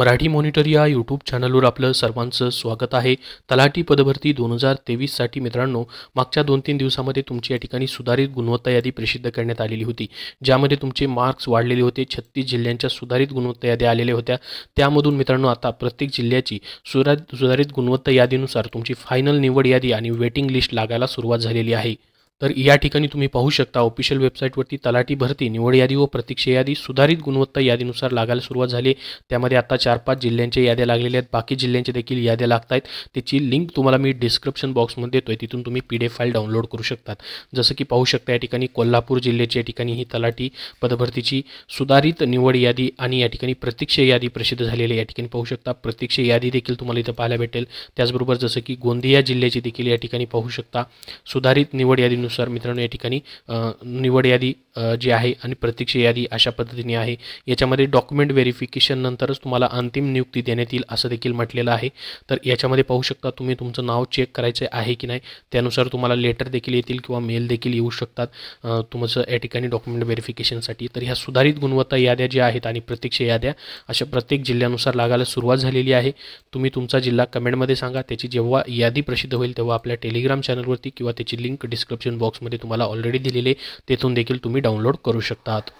Marathi monitor या YouTube चॅनलवर आपलं सर्वांचं स्वागत आहे तलाठी पदभरती दोन हजार तेवीससाठी मित्रांनो मागच्या दोन तीन दिवसामध्ये तुमची या ठिकाणी सुधारित गुणवत्ता यादी प्रसिद्ध करण्यात आलेली होती ज्यामध्ये तुमचे मार्क्स वाढलेले होते छत्तीस जिल्ह्यांच्या सुधारित गुणवत्ता यादी आलेल्या होत्या त्यामधून मित्रांनो आता प्रत्येक जिल्ह्याची सुधारित सुधारित गुणवत्ता यादीनुसार तुमची फायनल निवड यादी आणि वेटिंग लिस्ट लागायला सुरुवात झालेली आहे तर या ठिकाणी तुम्ही पाहू शकता ऑफिशियल वेबसाईटवरती तलाठी भरती निवड यादी व प्रतीक्षा यादी सुधारित गुणवत्ता यादीनुसार लागायला सुरुवात झाली त्यामध्ये आता चार पाच जिल्ह्यांच्या याद्या लागलेल्या आहेत बाकी जिल्ह्यांच्या देखील याद्या लागत आहेत त्याची लिंक तुम्हाला मी डिस्क्रिप्शन बॉक्समध्ये देतो आहे तिथून तुम्ही P D F file download करू शकतात जसं की पाहू शकता या ठिकाणी कोल्हापूर जिल्ह्याच्या या ठिकाणी ही तलाठी पदभरतीची सुधारित निवड यादी आणि या ठिकाणी प्रतीक्षा यादी प्रसिद्ध झालेली या ठिकाणी पाहू शकता प्रतीक्षा यादी देखील तुम्हाला इथं पाहायला भेटेल त्याचबरोबर जसं की गोंदिया जिल्ह्याची देखील या ठिकाणी पाहू शकता सुधारित निवड यादीनुसार सर मित्रांनो या ठिकाणी निवड यादी जी आहे आणि प्रतीक्षा यादी अशा पद्धतीने आहे याच्यामध्ये डॉक्युमेंट नंतरच तुम्हाला अंतिम नियुक्ती देण्यात येईल असं देखील म्हटलेलं आहे तर याच्यामध्ये पाहू शकता तुम्ही तुमचं नाव चेक करायचं आहे की नाही त्यानुसार तुम्हाला लेटर देखील येतील किंवा मेल देखील येऊ शकतात तुमचं या ठिकाणी डॉक्युमेंट व्हेरिफिकेशनसाठी तर ह्या सुधारित गुणवत्ता याद्या ज्या आहेत आणि प्रतीक्षा याद्या अशा प्रत्येक जिल्ह्यानुसार लागायला सुरुवात झालेली आहे तुम्ही तुमचा जिल्हा कमेंटमध्ये सांगा त्याची जेव्हा यादी प्रसिद्ध होईल तेव्हा आपल्या टेलिग्राम चॅनलवरती किंवा त्याची लिंक डिस्क्रिप्शन बॉक्समध्ये तुम्हाला ऑलरेडी दिलेली आहे तेथून देखील तुम्ही डाउनलोड करू शकतात